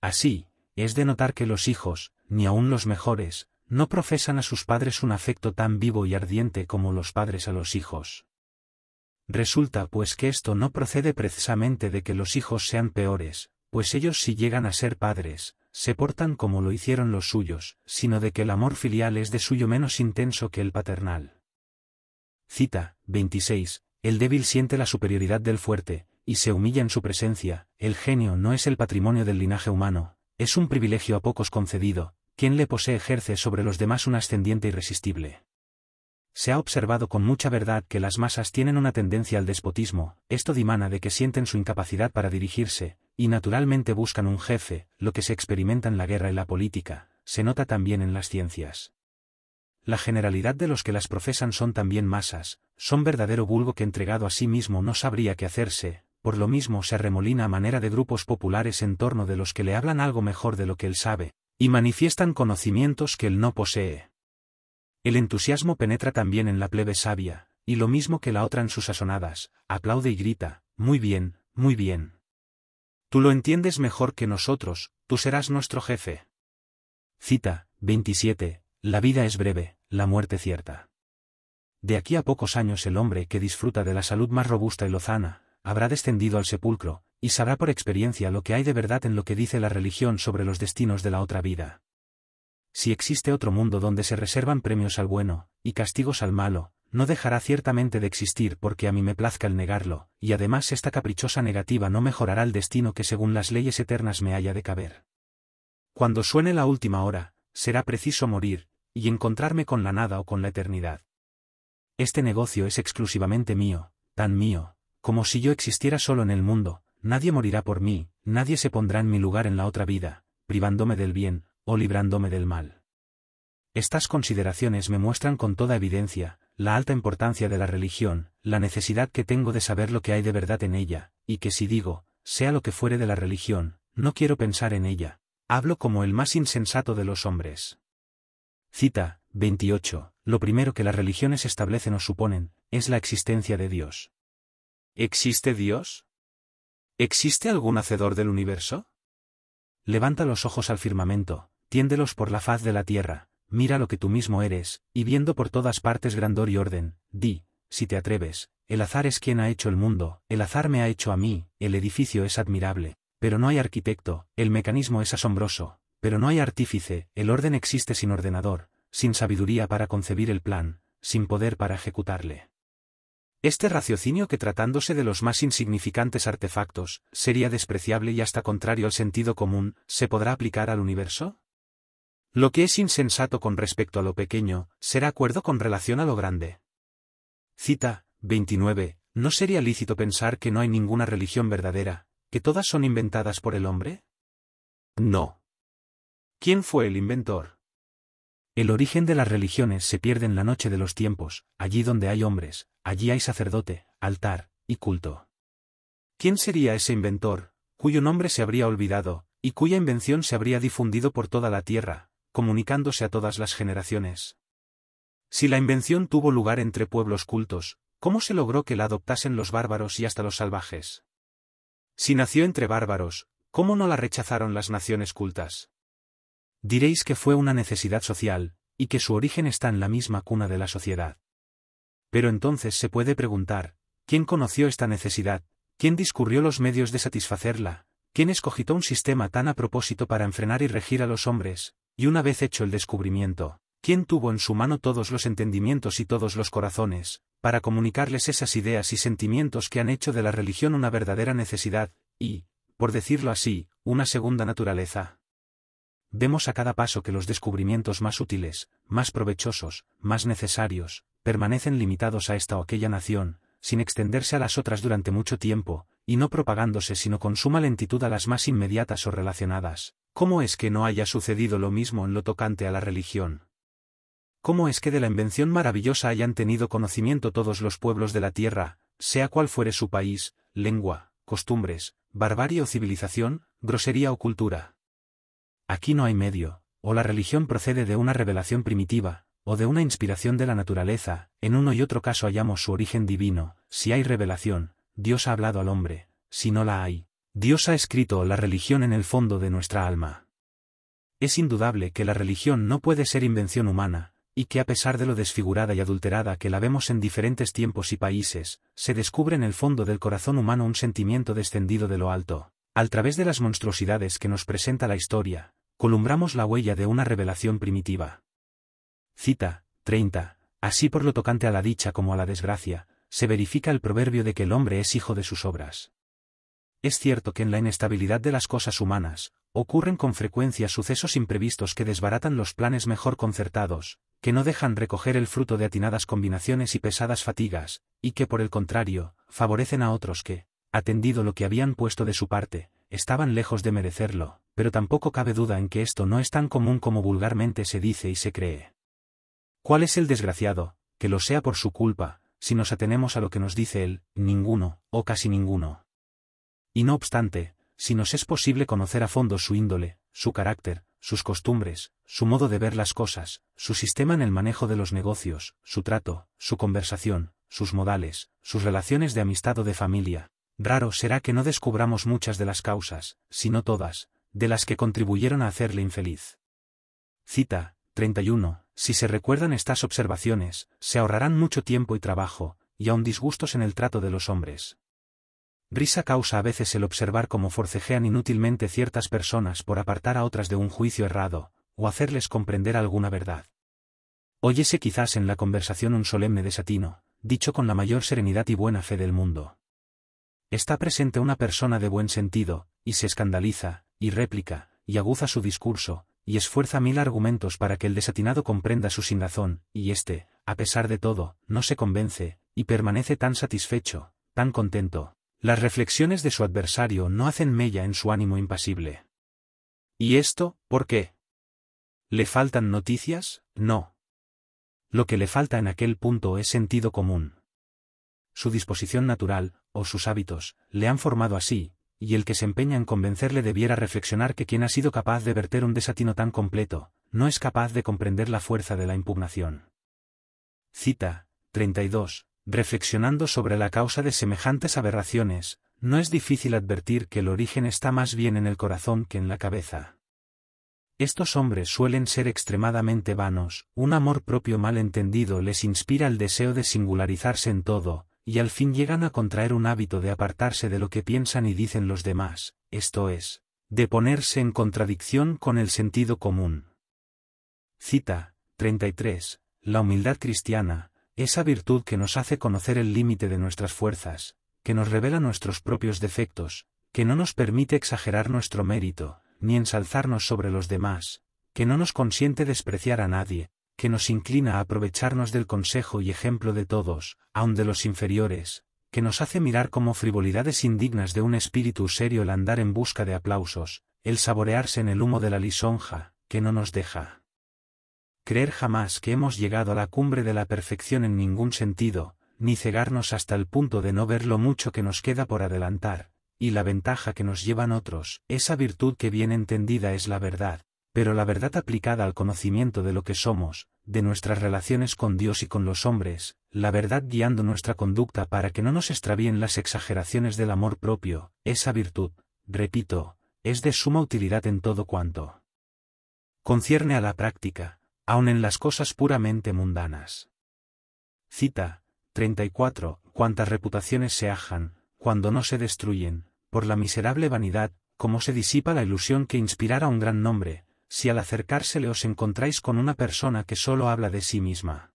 Así, es de notar que los hijos, ni aun los mejores, no profesan a sus padres un afecto tan vivo y ardiente como los padres a los hijos. Resulta pues que esto no procede precisamente de que los hijos sean peores, pues ellos si llegan a ser padres, se portan como lo hicieron los suyos, sino de que el amor filial es de suyo menos intenso que el paternal. Cita, 26. El débil siente la superioridad del fuerte, y se humilla en su presencia, el genio no es el patrimonio del linaje humano, es un privilegio a pocos concedido, quien le posee ejerce sobre los demás un ascendiente irresistible. Se ha observado con mucha verdad que las masas tienen una tendencia al despotismo, esto dimana de que sienten su incapacidad para dirigirse, y naturalmente buscan un jefe, lo que se experimenta en la guerra y la política, se nota también en las ciencias. La generalidad de los que las profesan son también masas, son verdadero vulgo que entregado a sí mismo no sabría qué hacerse, por lo mismo se remolina a manera de grupos populares en torno de los que le hablan algo mejor de lo que él sabe, y manifiestan conocimientos que él no posee. El entusiasmo penetra también en la plebe sabia, y lo mismo que la otra en sus asonadas, aplaude y grita, muy bien, muy bien. Tú lo entiendes mejor que nosotros, tú serás nuestro jefe. Cita, 27, la vida es breve, la muerte cierta. De aquí a pocos años el hombre que disfruta de la salud más robusta y lozana, habrá descendido al sepulcro, y sabrá por experiencia lo que hay de verdad en lo que dice la religión sobre los destinos de la otra vida si existe otro mundo donde se reservan premios al bueno, y castigos al malo, no dejará ciertamente de existir porque a mí me plazca el negarlo, y además esta caprichosa negativa no mejorará el destino que según las leyes eternas me haya de caber. Cuando suene la última hora, será preciso morir, y encontrarme con la nada o con la eternidad. Este negocio es exclusivamente mío, tan mío, como si yo existiera solo en el mundo, nadie morirá por mí, nadie se pondrá en mi lugar en la otra vida, privándome del bien, o librándome del mal. Estas consideraciones me muestran con toda evidencia, la alta importancia de la religión, la necesidad que tengo de saber lo que hay de verdad en ella, y que si digo, sea lo que fuere de la religión, no quiero pensar en ella, hablo como el más insensato de los hombres. Cita, 28. Lo primero que las religiones establecen o suponen, es la existencia de Dios. ¿Existe Dios? ¿Existe algún hacedor del universo? Levanta los ojos al firmamento, tiéndelos por la faz de la tierra, mira lo que tú mismo eres, y viendo por todas partes grandor y orden, di, si te atreves, el azar es quien ha hecho el mundo, el azar me ha hecho a mí, el edificio es admirable, pero no hay arquitecto, el mecanismo es asombroso, pero no hay artífice, el orden existe sin ordenador, sin sabiduría para concebir el plan, sin poder para ejecutarle. Este raciocinio que tratándose de los más insignificantes artefactos, sería despreciable y hasta contrario al sentido común, ¿se podrá aplicar al universo? Lo que es insensato con respecto a lo pequeño, será acuerdo con relación a lo grande. Cita, 29. ¿No sería lícito pensar que no hay ninguna religión verdadera, que todas son inventadas por el hombre? No. ¿Quién fue el inventor? El origen de las religiones se pierde en la noche de los tiempos, allí donde hay hombres, allí hay sacerdote, altar, y culto. ¿Quién sería ese inventor, cuyo nombre se habría olvidado, y cuya invención se habría difundido por toda la tierra, comunicándose a todas las generaciones. Si la invención tuvo lugar entre pueblos cultos, ¿cómo se logró que la adoptasen los bárbaros y hasta los salvajes? Si nació entre bárbaros, ¿cómo no la rechazaron las naciones cultas? Diréis que fue una necesidad social, y que su origen está en la misma cuna de la sociedad. Pero entonces se puede preguntar, ¿quién conoció esta necesidad? ¿Quién discurrió los medios de satisfacerla? ¿Quién escogitó un sistema tan a propósito para enfrenar y regir a los hombres, y una vez hecho el descubrimiento, ¿quién tuvo en su mano todos los entendimientos y todos los corazones, para comunicarles esas ideas y sentimientos que han hecho de la religión una verdadera necesidad, y, por decirlo así, una segunda naturaleza? Vemos a cada paso que los descubrimientos más útiles, más provechosos, más necesarios, permanecen limitados a esta o aquella nación, sin extenderse a las otras durante mucho tiempo, y no propagándose sino con suma lentitud a las más inmediatas o relacionadas, ¿Cómo es que no haya sucedido lo mismo en lo tocante a la religión? ¿Cómo es que de la invención maravillosa hayan tenido conocimiento todos los pueblos de la tierra, sea cual fuere su país, lengua, costumbres, barbarie o civilización, grosería o cultura? Aquí no hay medio, o la religión procede de una revelación primitiva, o de una inspiración de la naturaleza, en uno y otro caso hallamos su origen divino, si hay revelación, Dios ha hablado al hombre, si no la hay, Dios ha escrito la religión en el fondo de nuestra alma. Es indudable que la religión no puede ser invención humana, y que a pesar de lo desfigurada y adulterada que la vemos en diferentes tiempos y países, se descubre en el fondo del corazón humano un sentimiento descendido de lo alto. Al través de las monstruosidades que nos presenta la historia, columbramos la huella de una revelación primitiva. Cita, 30. Así por lo tocante a la dicha como a la desgracia, se verifica el proverbio de que el hombre es hijo de sus obras. Es cierto que en la inestabilidad de las cosas humanas, ocurren con frecuencia sucesos imprevistos que desbaratan los planes mejor concertados, que no dejan recoger el fruto de atinadas combinaciones y pesadas fatigas, y que por el contrario, favorecen a otros que, atendido lo que habían puesto de su parte, estaban lejos de merecerlo, pero tampoco cabe duda en que esto no es tan común como vulgarmente se dice y se cree. ¿Cuál es el desgraciado, que lo sea por su culpa, si nos atenemos a lo que nos dice él, ninguno, o casi ninguno? Y no obstante, si nos es posible conocer a fondo su índole, su carácter, sus costumbres, su modo de ver las cosas, su sistema en el manejo de los negocios, su trato, su conversación, sus modales, sus relaciones de amistad o de familia, raro será que no descubramos muchas de las causas, si no todas, de las que contribuyeron a hacerle infeliz. Cita, 31. Si se recuerdan estas observaciones, se ahorrarán mucho tiempo y trabajo, y aun disgustos en el trato de los hombres. Risa causa a veces el observar cómo forcejean inútilmente ciertas personas por apartar a otras de un juicio errado, o hacerles comprender alguna verdad. Oyese quizás en la conversación un solemne desatino, dicho con la mayor serenidad y buena fe del mundo. Está presente una persona de buen sentido, y se escandaliza, y réplica, y aguza su discurso, y esfuerza mil argumentos para que el desatinado comprenda su sinrazón, y éste, a pesar de todo, no se convence, y permanece tan satisfecho, tan contento, las reflexiones de su adversario no hacen mella en su ánimo impasible. ¿Y esto, por qué? ¿Le faltan noticias? No. Lo que le falta en aquel punto es sentido común. Su disposición natural, o sus hábitos, le han formado así, y el que se empeña en convencerle debiera reflexionar que quien ha sido capaz de verter un desatino tan completo, no es capaz de comprender la fuerza de la impugnación. Cita, 32, Reflexionando sobre la causa de semejantes aberraciones, no es difícil advertir que el origen está más bien en el corazón que en la cabeza. Estos hombres suelen ser extremadamente vanos, un amor propio mal entendido les inspira el deseo de singularizarse en todo, y al fin llegan a contraer un hábito de apartarse de lo que piensan y dicen los demás, esto es, de ponerse en contradicción con el sentido común. Cita, 33, La humildad cristiana, esa virtud que nos hace conocer el límite de nuestras fuerzas, que nos revela nuestros propios defectos, que no nos permite exagerar nuestro mérito, ni ensalzarnos sobre los demás, que no nos consiente despreciar a nadie, que nos inclina a aprovecharnos del consejo y ejemplo de todos, aun de los inferiores, que nos hace mirar como frivolidades indignas de un espíritu serio el andar en busca de aplausos, el saborearse en el humo de la lisonja, que no nos deja creer jamás que hemos llegado a la cumbre de la perfección en ningún sentido, ni cegarnos hasta el punto de no ver lo mucho que nos queda por adelantar, y la ventaja que nos llevan otros, esa virtud que bien entendida es la verdad, pero la verdad aplicada al conocimiento de lo que somos, de nuestras relaciones con Dios y con los hombres, la verdad guiando nuestra conducta para que no nos extravíen las exageraciones del amor propio, esa virtud, repito, es de suma utilidad en todo cuanto concierne a la práctica, aun en las cosas puramente mundanas. Cita, 34. Cuántas reputaciones se ajan, cuando no se destruyen, por la miserable vanidad, cómo se disipa la ilusión que inspirara un gran nombre, si al acercársele os encontráis con una persona que solo habla de sí misma.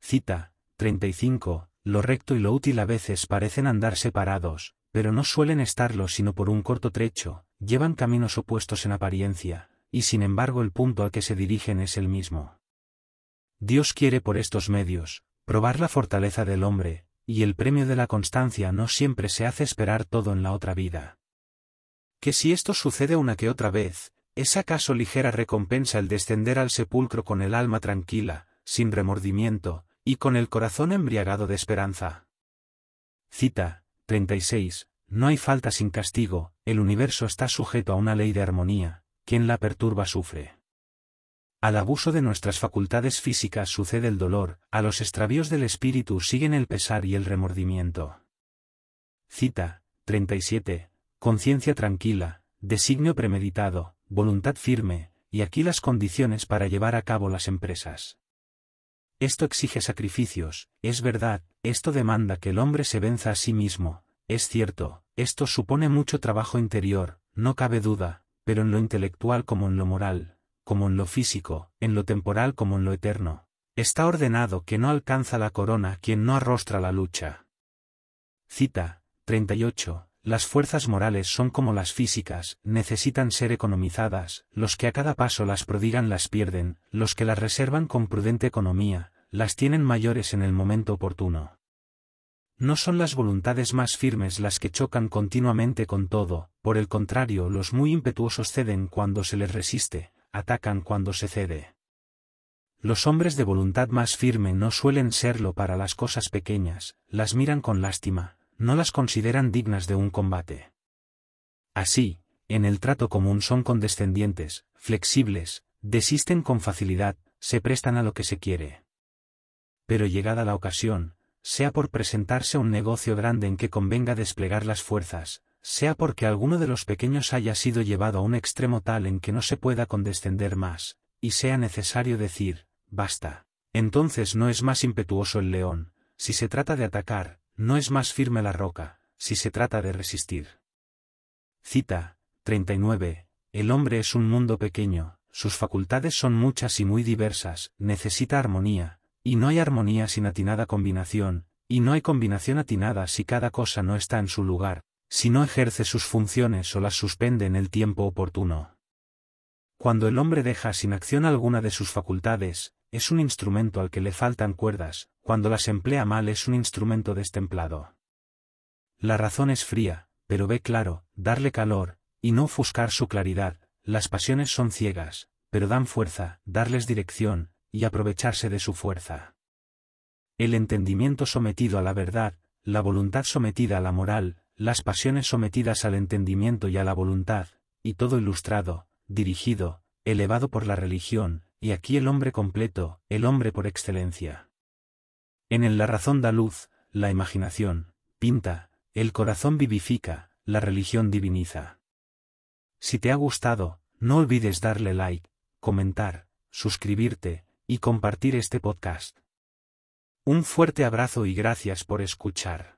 Cita, 35. Lo recto y lo útil a veces parecen andar separados, pero no suelen estarlo sino por un corto trecho, llevan caminos opuestos en apariencia, y sin embargo el punto al que se dirigen es el mismo. Dios quiere por estos medios, probar la fortaleza del hombre, y el premio de la constancia no siempre se hace esperar todo en la otra vida. Que si esto sucede una que otra vez, ¿es acaso ligera recompensa el descender al sepulcro con el alma tranquila, sin remordimiento, y con el corazón embriagado de esperanza? Cita, 36. No hay falta sin castigo, el universo está sujeto a una ley de armonía, quien la perturba sufre. Al abuso de nuestras facultades físicas sucede el dolor, a los extravíos del espíritu siguen el pesar y el remordimiento. Cita, 37, conciencia tranquila, designio premeditado, voluntad firme, y aquí las condiciones para llevar a cabo las empresas. Esto exige sacrificios, es verdad, esto demanda que el hombre se venza a sí mismo, es cierto, esto supone mucho trabajo interior, no cabe duda, pero en lo intelectual como en lo moral, como en lo físico, en lo temporal como en lo eterno. Está ordenado que no alcanza la corona quien no arrostra la lucha. Cita, 38. Las fuerzas morales son como las físicas, necesitan ser economizadas, los que a cada paso las prodigan las pierden, los que las reservan con prudente economía, las tienen mayores en el momento oportuno. No son las voluntades más firmes las que chocan continuamente con todo, por el contrario los muy impetuosos ceden cuando se les resiste, atacan cuando se cede. Los hombres de voluntad más firme no suelen serlo para las cosas pequeñas, las miran con lástima, no las consideran dignas de un combate. Así, en el trato común son condescendientes, flexibles, desisten con facilidad, se prestan a lo que se quiere. Pero llegada la ocasión, sea por presentarse un negocio grande en que convenga desplegar las fuerzas, sea porque alguno de los pequeños haya sido llevado a un extremo tal en que no se pueda condescender más, y sea necesario decir, basta. Entonces no es más impetuoso el león, si se trata de atacar, no es más firme la roca, si se trata de resistir. Cita, 39. El hombre es un mundo pequeño, sus facultades son muchas y muy diversas, necesita armonía, y no hay armonía sin atinada combinación, y no hay combinación atinada si cada cosa no está en su lugar, si no ejerce sus funciones o las suspende en el tiempo oportuno. Cuando el hombre deja sin acción alguna de sus facultades, es un instrumento al que le faltan cuerdas, cuando las emplea mal es un instrumento destemplado. La razón es fría, pero ve claro, darle calor, y no ofuscar su claridad, las pasiones son ciegas, pero dan fuerza, darles dirección, y aprovecharse de su fuerza. El entendimiento sometido a la verdad, la voluntad sometida a la moral, las pasiones sometidas al entendimiento y a la voluntad, y todo ilustrado, dirigido, elevado por la religión, y aquí el hombre completo, el hombre por excelencia. En él la razón da luz, la imaginación, pinta, el corazón vivifica, la religión diviniza. Si te ha gustado, no olvides darle like, comentar, suscribirte, y compartir este podcast. Un fuerte abrazo y gracias por escuchar.